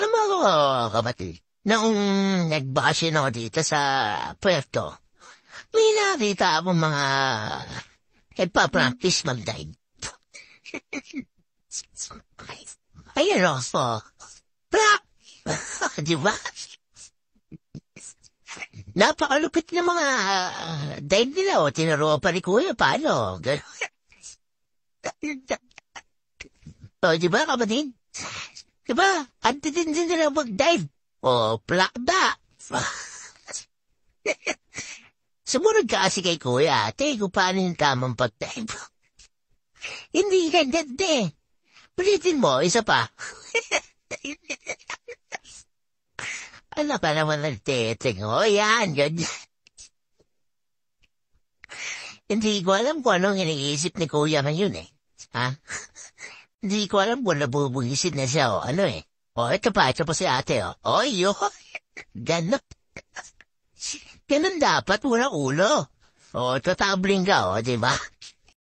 Alam mo ako, kapatid, noong nagbasin ako dito sa Puerto, may nakita akong mga nagpa-practice mag-dive. Ayan o, oh, po. Pra! Di ba? Napakalupit ng mga uh, nila o oh. tinuro pa ni Kuya paano. Gano'n. O, oh, di ba kapatid? Diba? Ang titin din nila mag-dive. O, plakda. Sumunod ka kasi kay kuya ate kung paano yung tamang pag-dive. Hindi ganda din. Eh. Pilitin mo, isa pa. ano pa naman ang titing? O, yan, ganyan. Hindi ko alam kung anong iniisip ni Kuya ngayon eh. Ha? Di ko alam kung nabubugisin na siya o ano eh. O, ito pa, ito pa si ate o. O, yun. Ganap. Ganun dapat, wala ulo. O, tatabling ka o, di ba?